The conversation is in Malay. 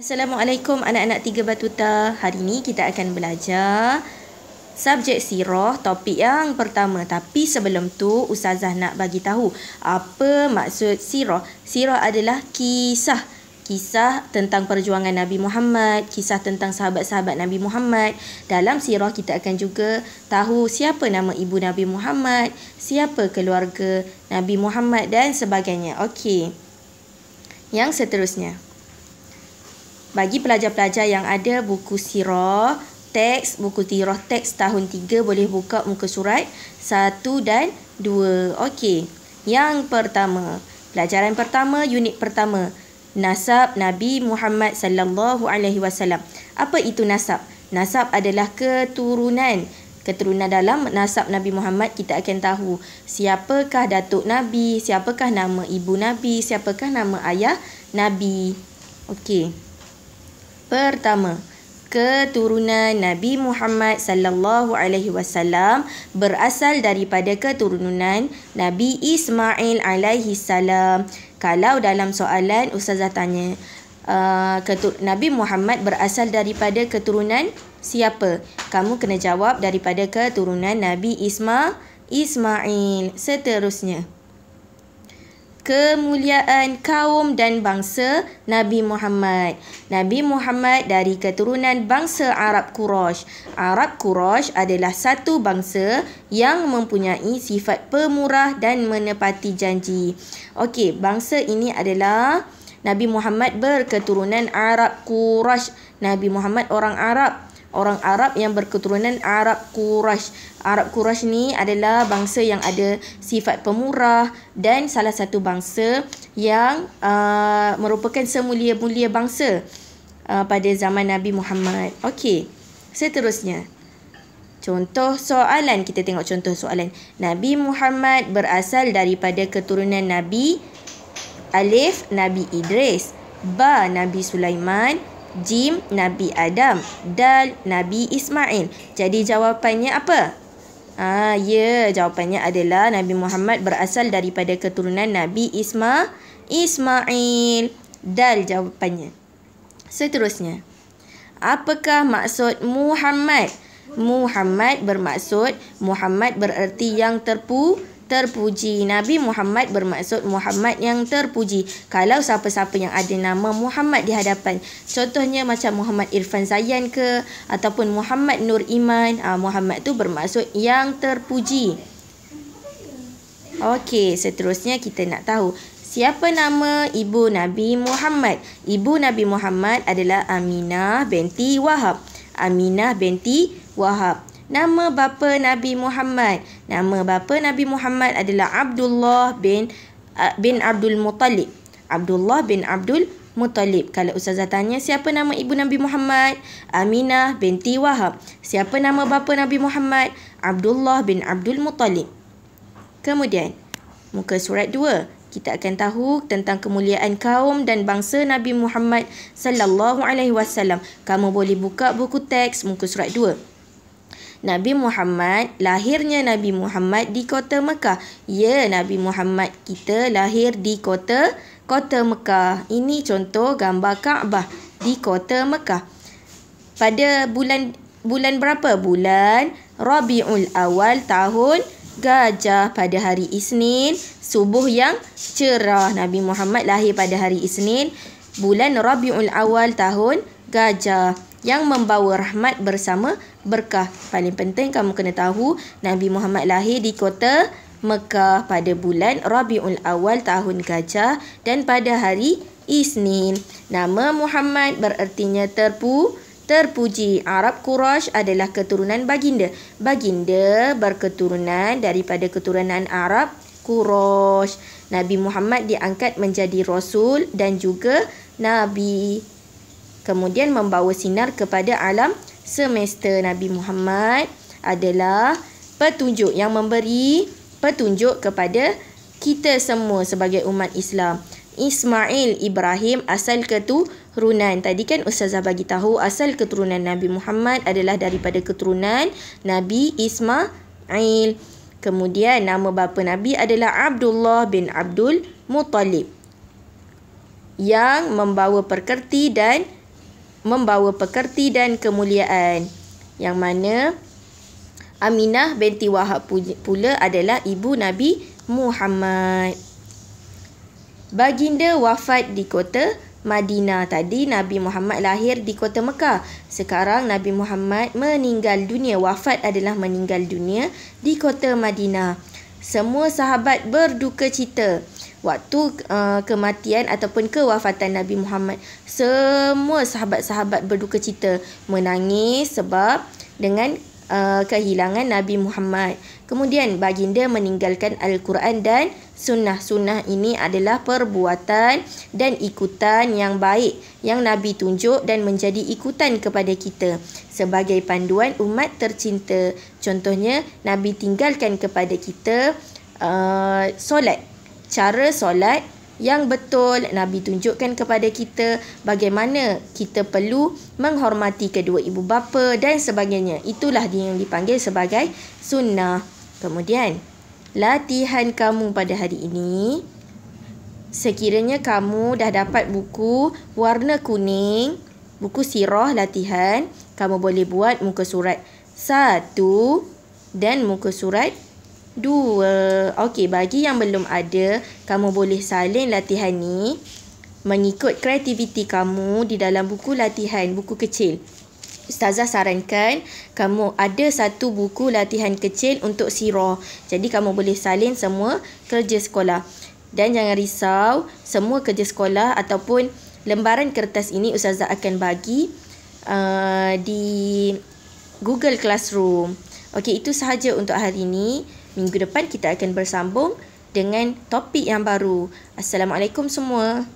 Assalamualaikum anak-anak tiga batuta. Hari ini kita akan belajar subjek sirah topik yang pertama. Tapi sebelum tu ustazah nak bagi tahu apa maksud sirah. Sirah adalah kisah kisah tentang perjuangan Nabi Muhammad, kisah tentang sahabat-sahabat Nabi Muhammad. Dalam sirah kita akan juga tahu siapa nama ibu Nabi Muhammad, siapa keluarga Nabi Muhammad dan sebagainya. Okey. Yang seterusnya bagi pelajar-pelajar yang ada buku sirah teks buku sirah teks tahun 3 boleh buka muka surat 1 dan 2 okey yang pertama pelajaran pertama unit pertama nasab Nabi Muhammad sallallahu alaihi wasallam apa itu nasab nasab adalah keturunan keturunan dalam nasab Nabi Muhammad kita akan tahu siapakah datuk nabi siapakah nama ibu nabi siapakah nama ayah nabi okey Pertama, keturunan Nabi Muhammad sallallahu alaihi wasallam berasal daripada keturunan Nabi Ismail alaihi salam. Kalau dalam soalan ustazah tanya, uh, Nabi Muhammad berasal daripada keturunan siapa? Kamu kena jawab daripada keturunan Nabi Isma Ismail. Seterusnya, kemuliaan kaum dan bangsa Nabi Muhammad. Nabi Muhammad dari keturunan bangsa Arab Quraisy. Arab Quraisy adalah satu bangsa yang mempunyai sifat pemurah dan menepati janji. Okey, bangsa ini adalah Nabi Muhammad berketurunan Arab Quraisy. Nabi Muhammad orang Arab orang Arab yang berketurunan Arab Quraisy. Arab Quraisy ni adalah bangsa yang ada sifat pemurah dan salah satu bangsa yang uh, merupakan semulia-mulia bangsa uh, pada zaman Nabi Muhammad. Okey. Seterusnya. Contoh soalan kita tengok contoh soalan. Nabi Muhammad berasal daripada keturunan Nabi Alif Nabi Idris, Ba Nabi Sulaiman, Jim, Nabi Adam dal Nabi Ismail. Jadi jawapannya apa? Ah, ya, jawapannya adalah Nabi Muhammad berasal daripada keturunan Nabi Isma Ismail. Dal jawapannya. Seterusnya. Apakah maksud Muhammad? Muhammad bermaksud Muhammad bererti yang terpu terpuji. Nabi Muhammad bermaksud Muhammad yang terpuji. Kalau siapa-siapa yang ada nama Muhammad di hadapan. Contohnya macam Muhammad Irfan Zayan ke ataupun Muhammad Nur Iman. Ah Muhammad tu bermaksud yang terpuji. Okey, seterusnya kita nak tahu Siapa nama ibu Nabi Muhammad? Ibu Nabi Muhammad adalah Aminah binti Wahab. Aminah binti Wahab. Nama bapa Nabi Muhammad. Nama bapa Nabi Muhammad adalah Abdullah bin uh, bin Abdul Muttalib. Abdullah bin Abdul Muttalib. Kalau ustazah tanya siapa nama ibu Nabi Muhammad? Aminah binti Wahab. Siapa nama bapa Nabi Muhammad? Abdullah bin Abdul Muttalib. Kemudian, muka surat 2. Kita akan tahu tentang kemuliaan kaum dan bangsa Nabi Muhammad sallallahu alaihi wasallam. Kamu boleh buka buku teks muka surat 2. Nabi Muhammad, lahirnya Nabi Muhammad di kota Mekah. Ya, Nabi Muhammad kita lahir di kota kota Mekah. Ini contoh gambar Kaabah di kota Mekah. Pada bulan bulan berapa? Bulan Rabiul Awal tahun Gajah pada hari Isnin, subuh yang cerah. Nabi Muhammad lahir pada hari Isnin, bulan Rabiul Awal tahun Gajah yang membawa rahmat bersama berkah. Paling penting kamu kena tahu Nabi Muhammad lahir di kota Mekah pada bulan Rabiul Awal tahun Gajah dan pada hari Isnin. Nama Muhammad berartinya terpu terpuji. Arab Quraisy adalah keturunan baginda. Baginda berketurunan daripada keturunan Arab Quraisy. Nabi Muhammad diangkat menjadi rasul dan juga nabi kemudian membawa sinar kepada alam semesta Nabi Muhammad adalah petunjuk yang memberi petunjuk kepada kita semua sebagai umat Islam. Ismail Ibrahim asal keturunan. Tadi kan ustazah bagi tahu asal keturunan Nabi Muhammad adalah daripada keturunan Nabi Ismail. Kemudian nama bapa Nabi adalah Abdullah bin Abdul Muttalib. Yang membawa perkerti dan membawa pekerti dan kemuliaan. Yang mana Aminah binti Wahab pula adalah ibu Nabi Muhammad. Baginda wafat di kota Madinah tadi Nabi Muhammad lahir di kota Mekah. Sekarang Nabi Muhammad meninggal dunia, wafat adalah meninggal dunia di kota Madinah. Semua sahabat berduka cita waktu uh, kematian ataupun kewafatan Nabi Muhammad semua sahabat-sahabat berduka cita menangis sebab dengan uh, kehilangan Nabi Muhammad kemudian baginda meninggalkan al-Quran dan sunnah-sunnah ini adalah perbuatan dan ikutan yang baik yang Nabi tunjuk dan menjadi ikutan kepada kita sebagai panduan umat tercinta contohnya Nabi tinggalkan kepada kita uh, solat cara solat yang betul Nabi tunjukkan kepada kita bagaimana kita perlu menghormati kedua ibu bapa dan sebagainya. Itulah yang dipanggil sebagai sunnah. Kemudian, latihan kamu pada hari ini. Sekiranya kamu dah dapat buku warna kuning, buku sirah latihan, kamu boleh buat muka surat satu dan muka surat 2. Dua. Okey, bagi yang belum ada, kamu boleh salin latihan ni mengikut kreativiti kamu di dalam buku latihan, buku kecil. Ustazah sarankan kamu ada satu buku latihan kecil untuk siro. Jadi kamu boleh salin semua kerja sekolah. Dan jangan risau, semua kerja sekolah ataupun lembaran kertas ini Ustazah akan bagi uh, di Google Classroom. Okey, itu sahaja untuk hari ini. Minggu depan kita akan bersambung dengan topik yang baru. Assalamualaikum semua.